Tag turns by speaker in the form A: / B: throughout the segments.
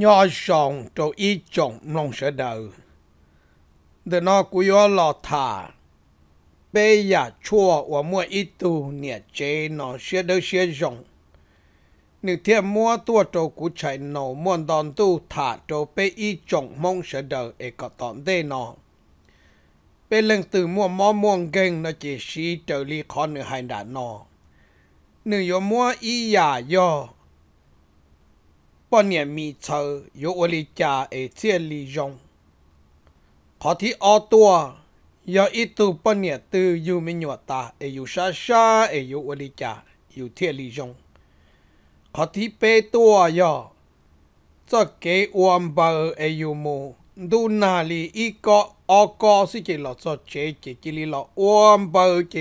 A: ย่อส่องตัวอีจงนงเสดอเดนอกุยอลอทาเปียาชั่ววมัวอีตูเนี่ยเจนนองเสดอเสียจงหนึ่งเทียมัวตัวตัวกุชัยนอม่วนดอนตู้ถาตัวเปอีจงมองเสดอเอกตอมเดนอเปเล่งตื่นมัวมอม่วงเก่งนะเจชีเจอรีคอนเนื้อหายดานอหนึ่งยมัวอียาย่อปนเนี่ยมีเชออยวลิจาเอเชียลียงขอที่อตัวยออีตูปนเนี่ยตืออยู่ไม่หยวตาเออยู่ชาชาเออยู่วลิจาอยู่เทียลียงขอที่เปตัวยอจะเกอวมเบอร์เออยู่มูดูนาลีอีกอออกอสิเจลอจะเจเจิลิลออวมเบอร์เจ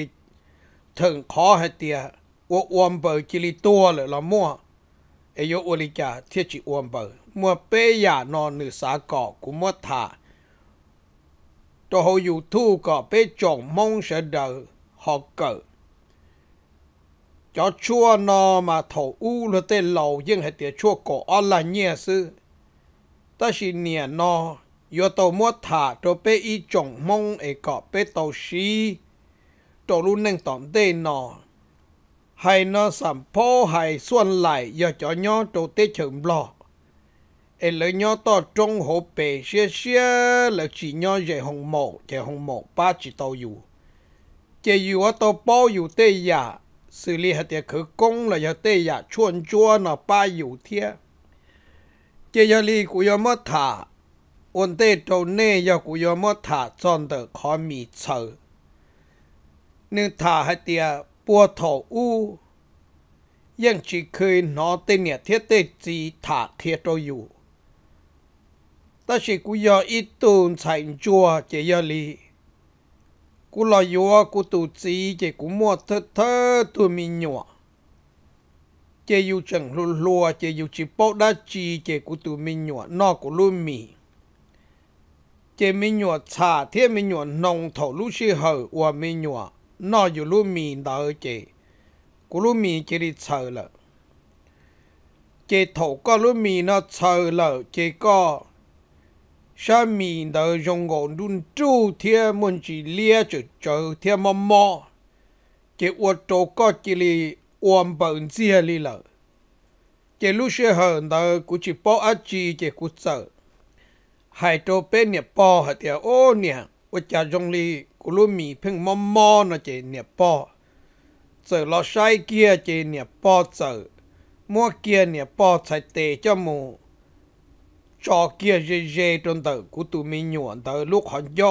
A: ถึงขอให้เตียอวมเบอร์จิลีตัวเลยละมั่ว e yo o li Mua pe ya no sa ko ku mua tha. To thu ko pe chong mong sa đầu họ cờ. Cho chua nó mà thổ u là tê lầu nhưng hệ tía chua cổ ọ sư. Ta chỉ nhẹ nó, yo tàu mua thả cho bê y chồng mong ấy e có bê tàu xí. Tổ lưu nâng tổng tê nó, hay nó sắm phố hay xuân lại giờ cho nhau trâu tê chừng lo, em lấy nhau to trong hồ bể xia xia là chỉ nhau về hồng mộ về hồng mộ ba chỉ tàu dù chỉ dù ở tàu bao dù tê giả xử lý hạt tiền khử công là giờ tê giả chuẩn chua nó ba dù thia chỉ giờ li của giờ mất thả ổn tê trâu nê giờ của giờ mất thả chọn được khó mì chờ nên thả hạt tiền ปัวถอูยังจีเคยนอเตเนี่ยเทเตจีถาเทียโตอยู่แต่สิกูยออีตูนใส่จัวเจียลีกูลอยัวกูตูจีเจกูมัวเธอเธอตัวมีหนัวเจอยู่จังรัวัวเจอยู่จีโปดาจีเจกูตูมีหนัวนอกกูลุ่มมี เจมีหนัวชาเทียมีหนัวนองถอลูชิเหอว่ามีหนัว nó dù lúc mình đã ở chế cú lúc mình chỉ đi chờ lợ chế thổ có lúc mình nó chờ lợ chế có sao mình đã dùng ngọn đun chú thiên muốn chỉ lia chữ chờ thiên mò mò chế ô tô có chỉ đi ôm bận gì hay lợ chế lúc xe hờn đã cú chỉ bó ác chi chế cú sợ hai trâu bên nhà bó hạt tiêu ô nhà ว่าจะจงลีกุลุมีเพ่งมอมมอนะเจเนี่ยปอเจอเราใช้เกียร์เจเนี่ยปอเจอมั่วเกียร์เนี่ยปอใช้เตะจมูกจอเกียร์เจเจจนเตอกูตูมีหยวนเตอลูกขอนโย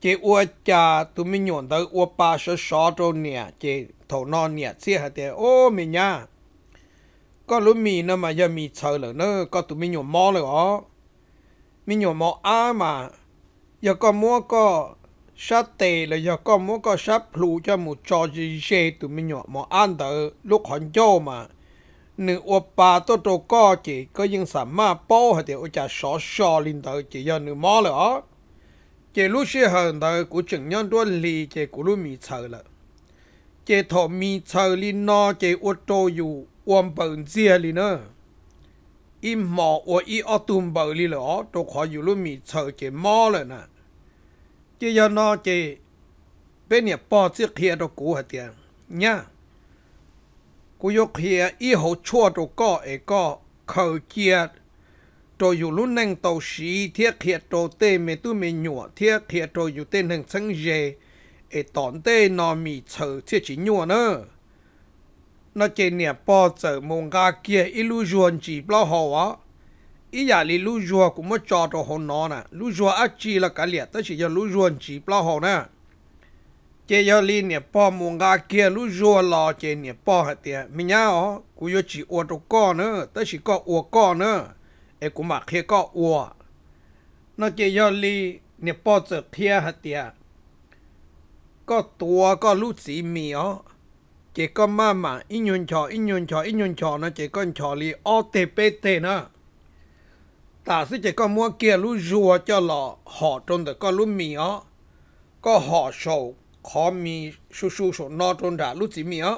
A: เจอวจาตูมีหยวนเตออวปาชชอจนเนี่ยเจเถานอนเนี่ยเสียหเตโอ้มีญาก็รู้มีนะมายังมีเชอเลยเนอะก็ตูมีหยวนมอเลยอ๋อมีหยวนมออามา giờ có mua có sát tệ là giờ mua có sát plu cho một trò gì xe tụi mình nhỏ mà ăn đỡ lúc hòn châu mà nữ ô bà tôi trâu có chỉ có những sản ma bao hay thì ô cha lên đỡ chỉ giờ nữ mò lỡ chỉ lúc xe hờn đỡ của chừng nhân đua lì chỉ của lúc mì chờ lỡ chỉ thọ mì chờ lên nó chỉ ô trâu dù ôm bẩn dìa lên nữa im mò ô y ô tùm bờ lì lỡ trâu khó dù lúc mì chờ mò lỡ nè chỉ do nó chỉ bên nhà bỏ chiếc kia đó cũ hết tiền nha, cú yok kia y hậu chua đồ có ấy có khẩu kia đồ dù lúc nâng tàu sĩ thiết kia đồ tê mê tu mê nhua thiết kia đồ dù tê nâng sân dê ấy tổn tê nó mì chờ thiết chỉ nhua nữa nó chỉ nhà bỏ chờ mông gà kia illusion chỉ bao hậu á ý giả li lu rùa cũng mất trò trò hồn nó nè lu rùa á chi là cả liệt tất chỉ cho lu rùa chỉ bao hồn nè chế giờ nè po muông ga kia lu rùa lò chế nè po hạt tiệt mình nhá ó cú yo chỉ uo trâu nữa tất chỉ co uo co nữa ê cú mặc kia co uo nó chế giờ nè po chở kia hạt tiệt có tua có lu chỉ mì ó chế có ma mà in nhuận chó in nhuận chó in nhuận chó nó chế con chó li o tê pê tê nữa ต่สิจะก็มัวเกียรู้จัวเจ้าหล่อห่อจนแต่ก็รู้มีอ๋อก็ห่อโชวขอมีชูชูโสนอจนด่ารู้สิมีอ๋อ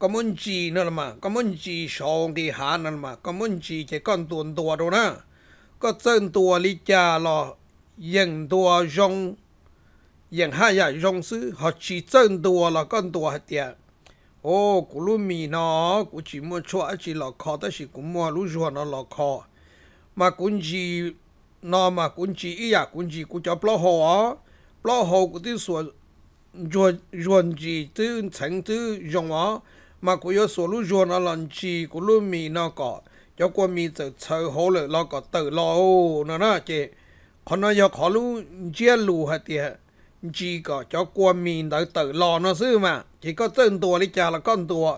A: ก็มุ่งจีนั่นละมั้งก็มุ่งจีชองดีหานั่นมั้งก็มุ่งจีจะก้อนตัวตัวตัวนะก็เจิ้งตัวลิจ้าหล่อยิงตัวยงยิงห้าใหา่ยงซื้อหอจีเจิ้งตัวหล่อก้อนตัวเดียโอ้กูรู้มีเนาะกูจีมัวชัวจีหล่อคอแต่สิกูมัวรู้จัวนั่นหล่อคอมากุญจีนอมากุญจีอียากุญจีกูจะปลอหัวปลอหัวกูที่ส่วนจวนจวนจีตื้นเฉิงตื้อยงวะมากูยอส่วนลู่จวนอลันจีกูลู่มีนอกอจะกว่ามีจะเชอหอเลยเลาก็ตื่นรลนะนะเจคนนอยากขอลู่เจียลูฮะเตียจีก็จะกูมีแต่ตื่นลอนะซื้อมาจีก็เจนตัวลิจ่าละก้อนตัว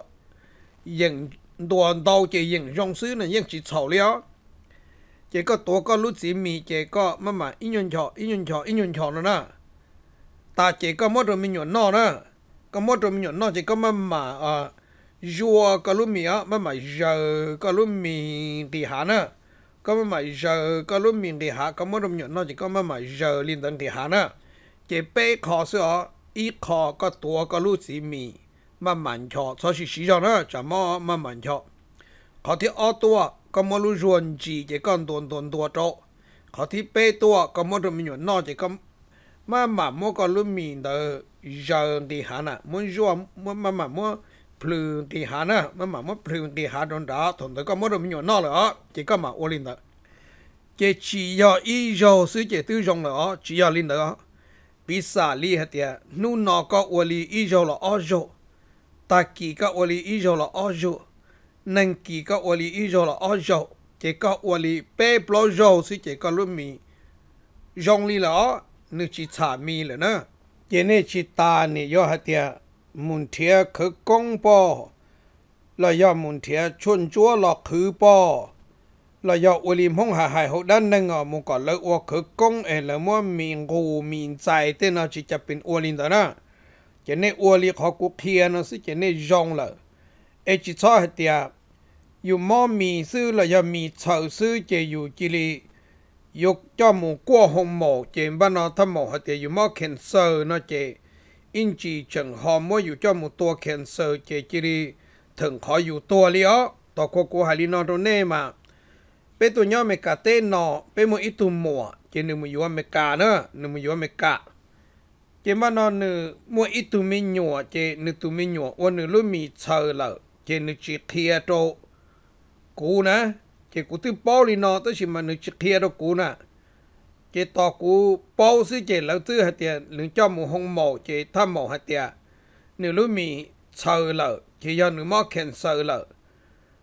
A: ยังตัวโตเจียังยองซื้อน่ยยังจีเฉาเลี้ยว chỉ có tổ có lũ chỉ mì chỉ có mà mà in nhuận chọ in nhuận chọ in nhuận chọ nữa nè ta chỉ có mỗi rồi mình nhuận nọ nè có mỗi rồi mình nhuận nọ chỉ có mà mà à rùa có lũ mì á mà mà giờ có lũ thì hả nè có mà mà giờ có lũ mì thì hả có mỗi rồi mình nhuận nọ chỉ có mà mà giờ liên tận thì hả nè chỉ bê khó sữa ít khó có tổ có lũ chỉ mì mà mà chọ cho xí xí cho nè chả mò mà mà chọ có thể ở ก็มรู้จวนจีจะก้อนตัวตัวตัวโตขอที่เป้ตัวก็มอู้มีหยวนนอจะก็มาหมามัวก็รู้มีเดอเจอตีหานะมันจวมมันมาหมามัวพลืงตีหานะมาหมามัวพลืงตีหาโดนด่าถนเด่ก็มอู้มีหยวนนอเลยอ๋อจะก็มาโอลินเดอเจจียออีโจซื้อเจตื้อจงเลยอ๋อจียอลินเดอปีศาลีฮะเตียนู่นนอก็โอลีอีโเละอ๋อโจตากีก็โอลีอีโเละอ๋อโจนังกีก็อลีอีโจละอโจเจก็อลีเป้ปลอโจสิเจก็ลุ่มมียองลีละนึกจิตามีเลยนะเจเนจิตาเนี่ยยอหัตยามุนเทียคือกงปอลอยอมุนเทียชนจัวหลอกคือปอลอยอวลีมห้องหาหายหด้านหนึ่งอ่ะมุกอนเลอกว่าคือกงเอละมั่วมีงูมีใจเต้นอาจิจะเป็นอลินต่นะเจเนอลีขอกุเทียนะสิเจเนยองเลยเอจิชอหัตยาอยู่มอมีซื้อละยมีเฉาซื้อเจอยู่จิลียกจอมูกัวหงหมอเจมบ้านอทหมอเตอยู่มอเคนเซอร์นะเจอินจีเฉิงหอมว่าอยู่จอมูตัวเคนเซอร์เจจิลีถึงขออยู่ตัวเลียต่อกัวกัวหาลีนอนโรเน่มาเป็นตัวย่อเมกาเต้นอเป็นมืออิตุมัวเจนึงมืออยู่เมกาเนอะนึงมืออยู่เมกาเจมานอนนึมัวอิตุมิญัวเจนึตุมิญัวอ้วนนึลุมีเชอร์ละเจนึจีเคียโตกูนะเจกูตื้อป้อลีนอตัวชิมันหนึ่งเคลียร์ตกูนะเจต่อกูป้อซื้อเจแล้วตื้อหัเตียหนึ่งจอหมหงหมอเจท่าหมอหัเตียหนึ่งรู้มีเซอร์เลยเจยอนหนึ่งมอแขนเซอร์เลย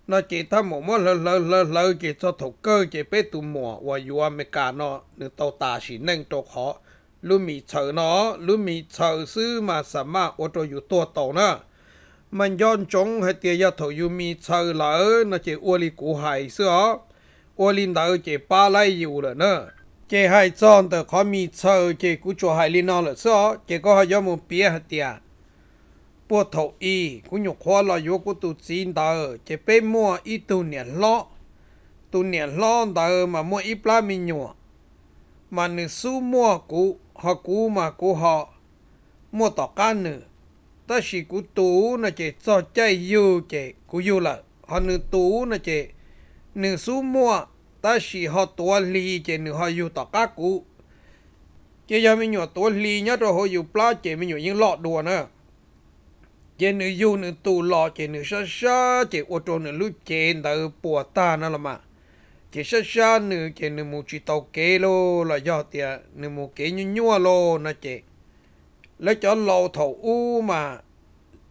A: นอเจท่าหมูมอเลเลเลเลเจจะถูกเกอเจเป้ตุ่มหมัวว่าอยู่อเมริกาเนาะหนึ่งโตตาฉีนั่งตขอรู้มีเชอร์เนาะรู้มีเชอร์ซื้อมาสามารถอดตอยู่ตัวโตเนาะมันย้อนจงให้เตียยาถอยู่มีเชอเหลอนะเจอวลีกูหายเสืออวลินเดอเจป้าไล่อยู่เลยเนอะเจหายจอนแต่เขามีเชอเจกูจัวหายลินอเลยเสือเจก็หายอมเปียหเตียปวดเท้าอีกูหยกคว้าลอยอยู่กูตุจีนเดอเจเป้มัวอีตุเนี่ยล้อตุเนี่ยล้อเดอมามัวอีปลามีหนัวมันสู้มัวกูหากูมากูหามัวต่อกันเนื้อ ta chỉ cú tú là chỉ cho chạy yêu chỉ cú yêu là họ nữ tú là chỉ nữ su mua ta chỉ họ tua lì chỉ nữ họ yêu tọt các cú chỉ giờ mình nhỏ tua lì nhá rồi họ yêu pla chỉ mình nhỏ những lọ đùa nè chỉ nữ yêu nữ tú lọ chỉ nữ sa sa chỉ ô tô nữ lúc chỉ đỡ bùa ta nữa là mà chỉ sa sa nữ chỉ nữ mu chỉ tàu kê lô là do tiệt nữ kê kế nhua lô nó chỉ lấy cho lô thổ u mà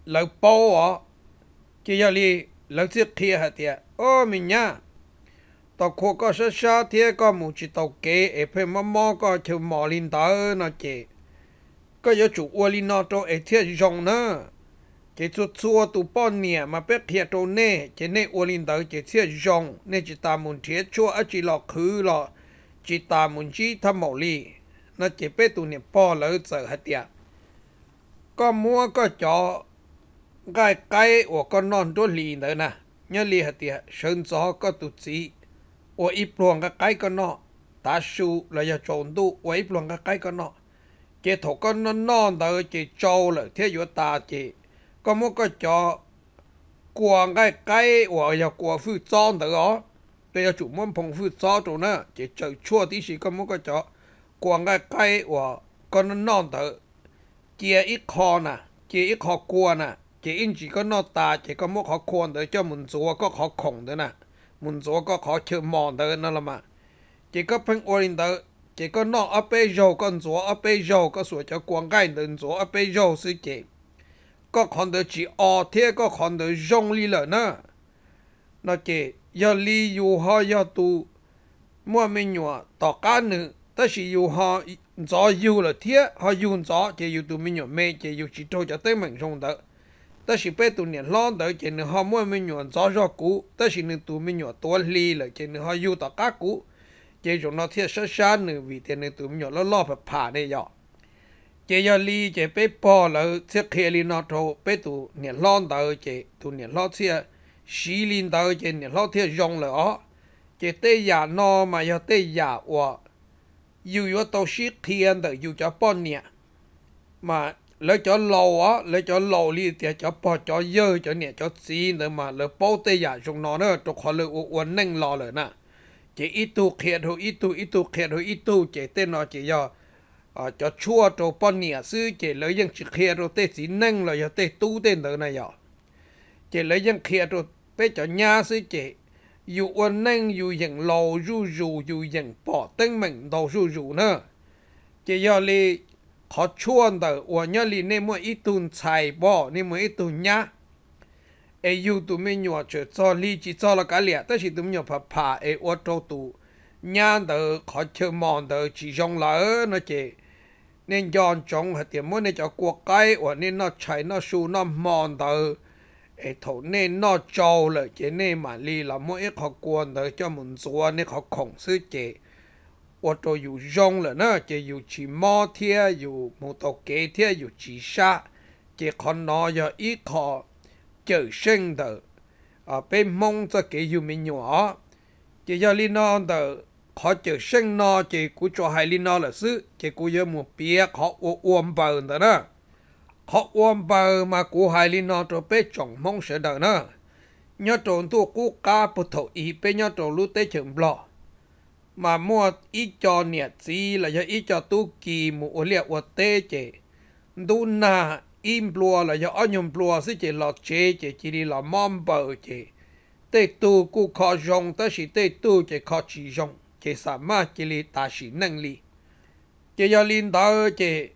A: lấy bố ó chỉ giờ li lấy chiếc thiệt hả thiệt ô mình nhá tàu khu có sơ sơ thiệt có một chỉ tàu kế ở phía mò mò có chịu mò lên tớ nó chị có giờ chủ ua lên nó cho ở thiệt rộng nữa chỉ chút xua tụ bò nè mà biết thiệt trâu nè chỉ nè ua lên tớ chỉ thiệt rộng nè chỉ ta muốn thiệt chua ở chỉ lọ khứ lọ chỉ ta muốn chỉ thăm mẫu li nó chỉ biết tụ nè bò lỡ sợ hả thiệt có mua có cho gai cái của con non đôi lì nữa nè nhớ lì hết tiệt sơn gió có tụt gì của ít luồng cái cái con nọ ta su là giờ trộn tu của ít luồng cái cái con nọ chỉ thổ con non non đó chỉ trâu là thế giữa ta chỉ có mua có cho của cái cái của giờ của phu tròn đó bây giờ chủ muốn phòng phu tròn rồi nè chỉ chờ chua tí gì có mua có cho của cái cái của con non non đó chia ít kho nè chia ít kho cua nè chỉ in chỉ có nó ta chỉ có một khó khăn tới cho mình số có khó khổng tới nè mình số có khó chịu mòn tới nó là mà chỉ có phân ổn tới chỉ có nó ở bên dầu con số ở bên dầu có số cho quảng cái đến số ở bên dầu sự chỉ có còn được chỉ ở thế có còn được dùng lý lợn nữa nó chỉ do lý dù ho do tu mua mình nhỏ tỏ cá nữa thế họ họ họ họ là là thiết thiết dùng chỉ chỉ chỉ chỉ chỉ chỉ tụi tụi tụi tụi mình mình mình mình mình trâu cho phải nên nên nên nên cũ cũ vì này chỉ giờ li chỉ bé bỏ là thiết khi li nó trâu bé tụi niệm lo đỡ chỉ tụi niệm lo thiết xí li đỡ chỉ niệm lo thiết là ó chỉ tây giả nó mà giờ tây giả của อยู่ว่าตัวชิเทียนแต่อยู่จะป้อนเนี่ยมาแล้วจะหล่ออ่ะแล้วจะหล่อลีเตียจะพอจะเยอะจะเนี่ยจะซีเนมาแล้วโป้เตยาชงนอนเนอตัวคนเลยอ้วนนั่งรอเลยนะเจอยตูเขียดหัวอีตูอีตูเขียดหัวอีตูเจเต้นนอเจยอจะชั่วตัวป้อนเนี่ยซื้อเจเลยยังเขียดตัวเตสีนั่งเลยเตตู้เต้นเดินนายอเจเลยยังเขียดตัวเป้จะยาซื้อเจ neng 要運寧要型路如如要型 bỏ tinh mình đầu 如如 nữa chỉ do li khó chuan tờ và nhớ li nên mua ít tuần xài bỏ nên mua ít tuần nhá ai yêu tụi mình nhỏ chơi cho li chỉ cho là cái lẽ tất chỉ tụi nhỏ phá phá ai ở chỗ tụ nhá tờ khó chơi mòn tờ chỉ dùng lỡ nó chỉ nên dọn trống hết tiền mua nên cho cuộc cái và nên nó chạy nó su nó mòn tờ 诶，头呢那招了，这呢嘛哩，那么一学官的叫们做呢学孔子这，我都有用了呢，这有骑摩天，有摩托机天，有骑沙，这看那要一靠救生的，啊，被蒙着给有名用这要哩那的。họ chữ sinh nó chỉ của cho hai linh nó là sư chỉ của giờ một bia họ uống uống bờ nữa họ uom bờ mà cụ hai linh nó cho bé chồng mong sẽ đợi nữa nhớ trốn tu cú cá bột thổ ý bé nhớ trốn lú tế chừng lọ mà mua ít cho nhiệt gì là cho ít cho tu kỳ mù ổ liệt ổ tê chế tu na im plua là cho ở nhung plua sẽ chế lọ chế chế chỉ đi lọ mong bờ chế tê tu cú khó rong tới sĩ tê tu chế khó chỉ rong chế sả ma chế li ta sĩ năng li chế do linh tao chế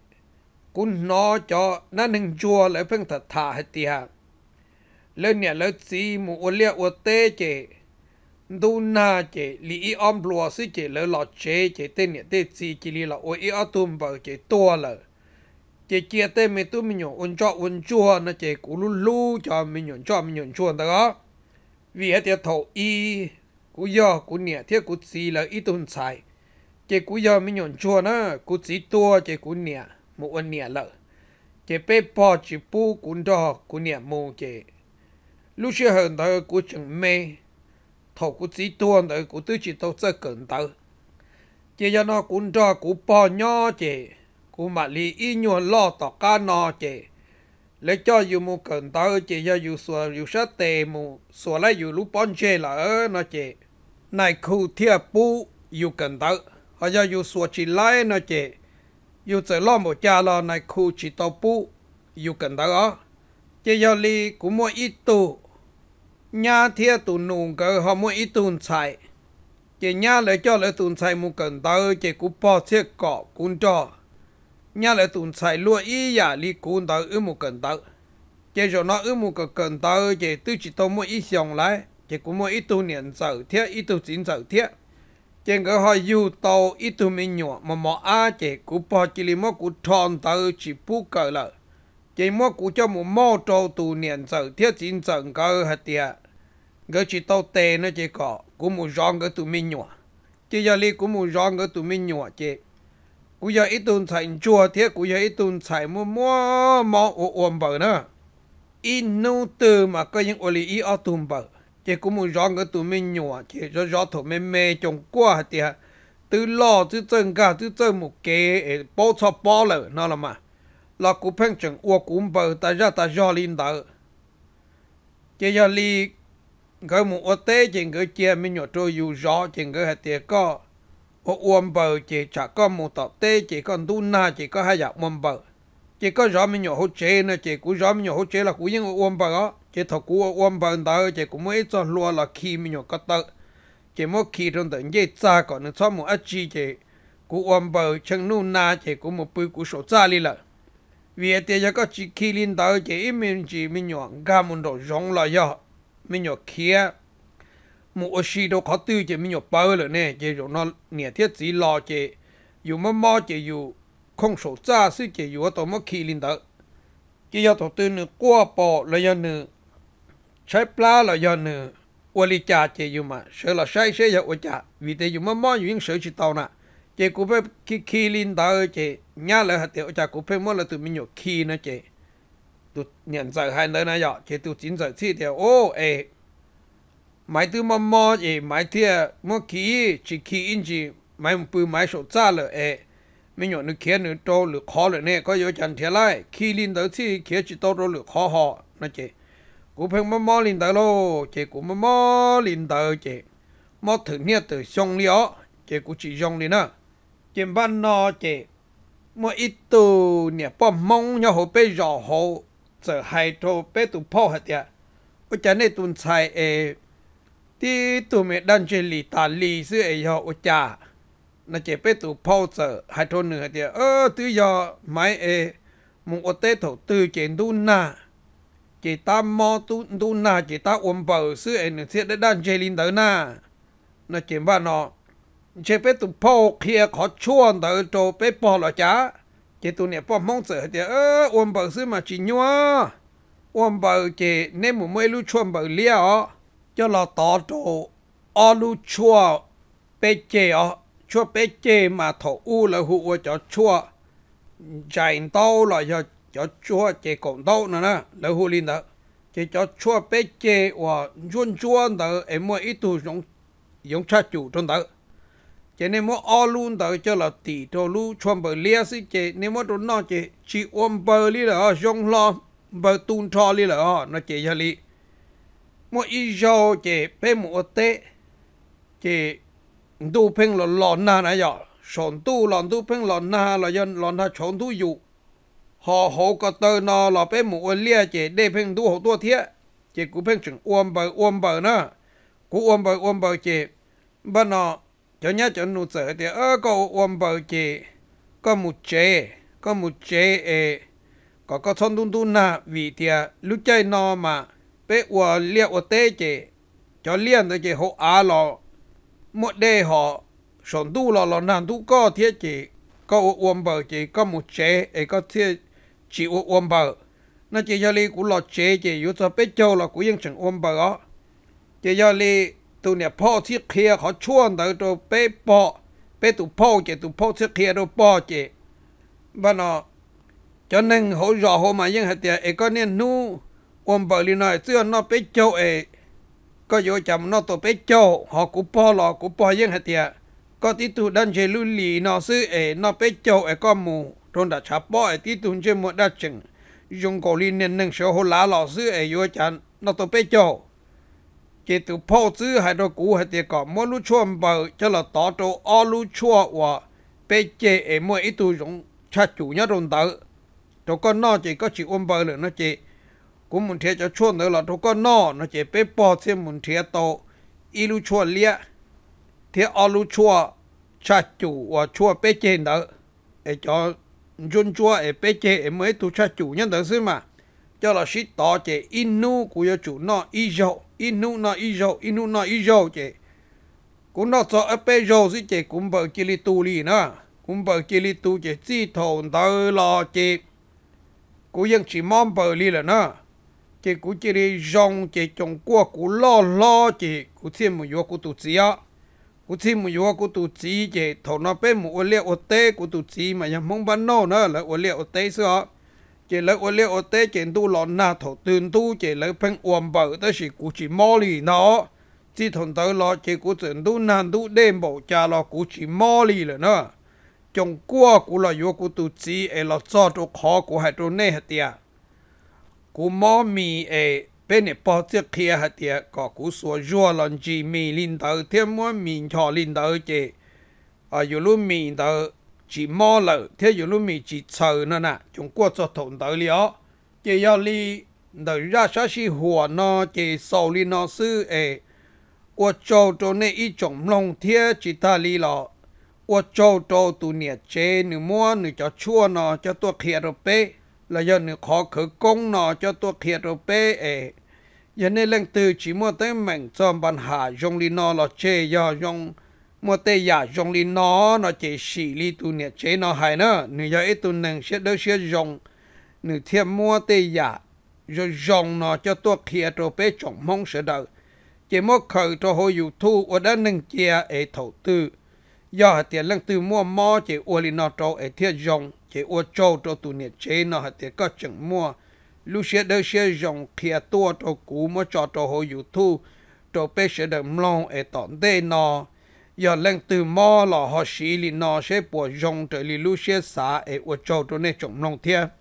A: cũng nó cho nó nên chua lại phân thật thả hết tiệt lên nhà lớn gì mu ô lia ô tê chế đu na chế lý om lúa sĩ chế lỡ lọt chế chế tên nhà tê gì chỉ lý là ô ý ở vào chế tua lỡ chế chia tê mê tu nhổ ôn cho ôn chua nó chế cú lu lu cho mình nhổ cho mình nhổ chua đó vì hết tiệt thổ cú do cú nhà thiết cú gì lỡ ý tuần xài chế cú do mình nhổ chua nó cú chỉ tua chế cú nhà một quân nè lợ chế bê bò chỉ bu cũng đo cũng nè mù chế lúc xưa hơn tới của chừng mê thầu của chỉ tuôn tới của tư chỉ tàu chơi cẩn tới chế cho nó cũng đo của bò nhỏ chế của mà lì y nhuận lo tỏ cá nó chế lấy cho dù mù cẩn tới chế cho dù xua dù sát tề mù xua lấy dù lúc bón chế nó chế này khu thiệp bu dù cẩn tới họ cho dù xua chỉ lấy nó chế อยู่จะล้อมจาลอในคูจิตอปุอยู่กันดังอ๋อเจยอลีกูมัวอีตูญาเทียตุนุงก็หอมัวอีตุนใส่เจญาเลยจอเลยตุนใส่มุกันดังเจกูปอเสียเกาะกุนจอญาเลยตุนใส่ลัวอีหยาลีกุนดังอึมุกันดังเจยอน้ออึมุกันกันดังเจตุจิตอมัวอีสองไหลเจกูมัวอีตูเนียนเสาเทียอีตูจินเสาเทีย chen go ho yu to itu mi nyo mà mà a che ku po chỉ li mo ku thon ta chi pu ka la che mo ku cho mu mo trâu tu niên sa thiết chính trận cờ hạt tia go chỉ to te nó che ko ku mu jong go tu mi nyo che ya li ku mu jong go tu mi nyo che giờ ít itu sai chùa thiết ku giờ ít sai mu mo mo o ôm bờ nữa, in nu từ mà có những ô li ý ở tùm bờ chỉ cũng muốn rõ cái tụi mình nhỏ chỉ rõ rõ thổ mê mê trồng qua thì à, từ lo từ chân cả từ chân một cái bao cho bao lợ nó là mà là cũng phèn chừng uo cũng bờ ta ra ta ra lên đó chỉ ra li cái một ô tê chỉ cái chia mình nhỏ trôi dù rõ chỉ cái hạt tiền có ô uom bờ chỉ chả có một tọt tê chỉ còn tu na chỉ có hai dạng mầm bờ chỉ có rõ mình nhỏ hỗ chế nữa chỉ cũng rõ mình nhỏ hỗ chế là cũng những uom bờ đó chỉ thọ cua ôm bằng đó chỉ cũng mới cho lúa là khi mình nhổ cắt tơ chỉ mỗi khi trong tận dây cha còn nó cho một ít chi chỉ cú ôm bằng chân nu na chỉ cũng một bữa cú số cha đi là vì thế giờ có chỉ khi lên đó chỉ mình chỉ mình nhổ gà mình đồ rong là do mình nhọ kia một chi đâu khó tiêu chỉ mình nhọ bao rồi nè chỉ rồi nó nghe thiết chỉ lo chỉ dù mà mò chỉ dù không số cha sư chỉ dù ở tổ mỗi khi lên đó chỉ giờ tổ tư nữa qua bỏ lấy giờ nữa sai pla là do nữ uali cha chị dù mà sợ là sai sẽ giờ uali cha vì thế dù mà mong những sợ chỉ tàu nè chị cũng phải khi khi lên tàu chị nhá là hạt tiểu cha cũng phải muốn là tụi mình nhổ khi nữa chị tụi nhận giờ hai nơi này giờ chị tụi chín giờ chi tiểu ô ê mấy thứ mà mò gì mấy thứ mà khí chỉ khí in gì mấy một bữa mấy số cha là ê mình nhổ nước kia nước to nước khó rồi nè có yếu chẳng thế lại khi lin tàu chi kia chỉ to rồi nước khó họ nó chị cú phèn mò mò liền tờ lô chị cú mò mò liền tờ mò thử nha từ xong lió chị cú chỉ xong liền á ban nọ chị mò ít tu nè bò mong nhau hồ bê rò hồ hai trô bê tu po hết ya ô chả này tuần sai ê tí tu mẹ đan chơi lì tà lì sư ê yo ô chả nó chị bê tu po giờ hai trô nửa hết ơ tư yo mai ê mùng ô thổ tư chị đun na จตาโมตุตุนาเจตาอุมเปอร์ซื้อเอนเซียได้ด้านเจลินเตอร์นานะเจมว่านาะเชเปตุพ่อเคียขอช่วงเตอร์โจเปปอหรอจ้าเจตุเนี่ยป้อมมองเสือเดียเอออุมเปอร์ซื้อมาจีนัวอุมเปอร์เจเน่หมุไม่รู้ช่วงเปอร์เลี้ยอจะรอต่อโตอลูช่วเปเจอช่วเปเจมาถูอู้แล้วหัวจะช่วใจโตเลยจะ cho chua chế cộng tàu nữa nè lỡ hô linh đó chế cho chua bé chế và chuyên chua đó em mua ít tu giống giống cha chủ trong đó chế nên mua all luôn đó cho là tỷ cho lu chuyên bờ lia sĩ chế nên mua đồ nó chế chỉ ôm bờ li là giống lo bờ tuôn cho li là nó chế cho li mua ít dầu chế bé mua tê chế tu phèn là lòn na nãy giờ sòn tu lòn tu phèn lòn na là dân lòn na chọn tu dụ họ hậu có tờ nó là bé mù ôn lia chế, để phèn đủ hậu tua thiết chế, cú phèn chừng uom bờ uom bờ nữa cú uom bờ uom bờ chế, bà nó cho nhá cho nụ sợ thì ơ có uom bờ chế, có một chế có một chế ê có có thon đun đun nà vì thì lúc chơi nó mà bé uo lia ô tê chế, cho liên tới chế hậu á lò một đề họ sổn tu lò lò nàn tu có thiết chế, có uom bờ chế, có một chế ê có thiết จีอวมเบอนั่นจียาลีกูหลอดเจเจยุสเปจโจลกูยังฉังอวมเบอเจียาลีตัวเนี่ยพ่อที่เคลียเขาช่วงแต่ตัวเปปปอเปตุพ่อเจตุพ่อที่เคลียตัว่อเจบ้านอ่ะจนหนึ่งหัวจอหมายังเหตียเอกเนี่ยนู่อมเบอลีน้อยเสื้อนอเปโจเอ ก็โยจำนอตัวเปโจหอกูป่อหลอกูปอยังเหัเตีย ก็ติดตัวดันเชลุลีนอซื้อเอนอเปโจเอก็มู tôn đã chạp bỏ ấy tí tuân chế một đá chừng dùng cổ lý nên nâng sở hữu lá lọ sư ấy yếu chán nó tổ bế chỗ chế tù phô sư hay đồ cú hay tiệt cỏ mỗi lúc chua bờ cho là tỏ chỗ o lúc chua và bế chế ấy mỗi ít tu dùng cha chủ nhá rồn tử chỗ con nó chỉ có chỉ ôm bờ lửa nó chế cũng muốn thiệt cho chua nữa là chỗ con nó nó chế bế bỏ thêm muốn thiệt tổ ít lúc chua lia thiệt o lúc chua cha chủ và chua bế chế nữa để cho dân chúa ở bên chế ở mới tu cha chủ nhân đó xí mà cho là sĩ tỏ chế inu của yo chủ nó y inu nó y inu nó y chế cũng nó cho ở bên dầu sư chế cũng bảo chỉ li tu li nữa cũng bảo chỉ li tu chế chỉ thồn tới lo chế cũng vẫn chỉ mong bảo li là nữa chế cũng chỉ li dòng chế trồng qua cũng lo lo chế cũng thêm một yo cũng tu chỉ กูชิมอยู่ว่ากูตูจีเจถอนเอาเป็นหมูอเลียอเต้กูตูจีมายังมองบ้านนอกเนอะแล้วอเลียอเต้เสือเจแล้วอเลียอเต้เจนตูหลอนหน้าถอดตื่นตูเจแล้วเพ่งอวมเบอร์แต่สิกูจีมอลีเนาะจีถอนเตอรอเจกูเจนตูนานตูเดมบอกจารอกูจีมอลีเลยเนอะจงกัวกูลอยอยู่กูตูจีเอลอจอดตัวคอกูให้ตัวเน่เตียกูมอมีเอ bên này bỏ chiếc kia hạt địa có cú số rùa lần chỉ mì linh tờ thêm mua miền cho linh tờ chế ở dù lúc miền tờ chỉ mò lợ thế dù lúc miền chỉ chờ nữa nè chúng qua cho thủng tờ lió chế yếu li đợi ra sao si hùa nó chế sau li nó sư ế của châu trô nê ý chồng lòng thế chỉ ta li lọ của châu trô tu nhiệt chế nửa mua nửa cho chua nó cho tôi kia rồi bê là do dân khó khử công nọ cho tôi thiệt rồi bê ế giờ nên lên từ chỉ mua tới mảnh trong bàn hạ dùng đi nó là chê do dùng mua tê giả dùng đi nó nó chỉ xỉ li tu nè chế nó hay nữa nếu giờ ít tu nâng sẽ đỡ sẽ dùng nếu thêm mua tê giả rồi dùng nó cho tôi thiệt rồi bê chồng mong sẽ đợi chỉ mua khởi cho hồi dù thu ở đó nâng chia ế thầu tư do tiền lăng từ mua mò chỉ uo li nó cho ế thiệt dùng chế ô châu cho tụ nhiệt chế nó hạt tế có chẳng mua lúc xe đỡ xe dòng kia tua cho cú mua cho cho hồ dụ thu cho bê xe đỡ mlong ở tổn tê nó giờ lên từ mò lò họ xí lì nó sẽ bỏ dòng trở lì lúc xe xá ở ô châu cho nên chẳng mlong thiệt